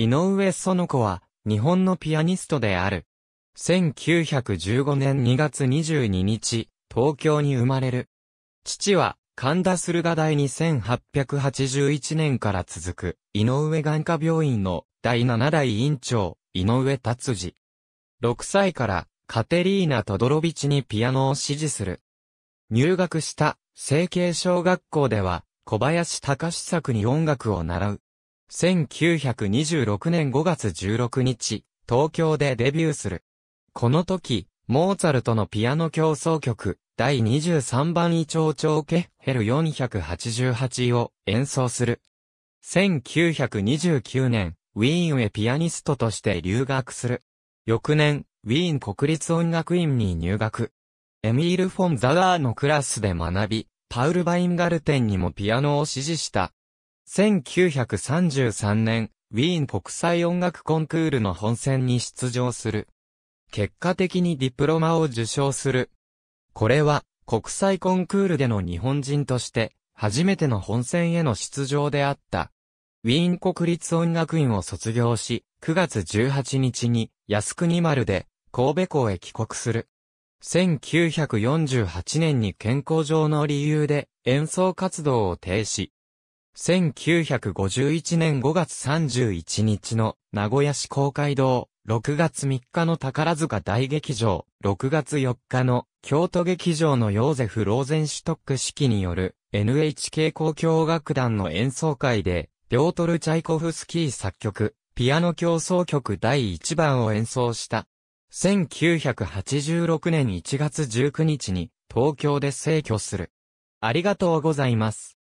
井上園子は、日本のピアニストである。1915年2月22日、東京に生まれる。父は、神田駿河大に1881年から続く、井上眼科病院の第7代院長、井上達治。6歳からカテリーナ・トドロビチにピアノを支持する。入学した、成形小学校では、小林隆作に音楽を習う。1926年5月16日、東京でデビューする。この時、モーツァルトのピアノ競争曲、第23番イチョウチョウケヘル488を演奏する。1929年、ウィーンへピアニストとして留学する。翌年、ウィーン国立音楽院に入学。エミール・フォン・ザガーのクラスで学び、パウル・バインガルテンにもピアノを指示した1933年、ウィーン国際音楽コンクールの本選に出場する。結果的にディプロマを受賞する。これは、国際コンクールでの日本人として、初めての本選への出場であった。ウィーン国立音楽院を卒業し、9月18日に靖国丸で神戸港へ帰国する。1948年に健康上の理由で演奏活動を停止。1951年5月31日の名古屋市公会堂、6月3日の宝塚大劇場、6月4日の京都劇場のヨーゼフ・ローゼンシュトック式による NHK 交響楽団の演奏会で、ピョートル・チャイコフスキー作曲、ピアノ競奏曲第1番を演奏した。1986年1月19日に東京で逝去する。ありがとうございます。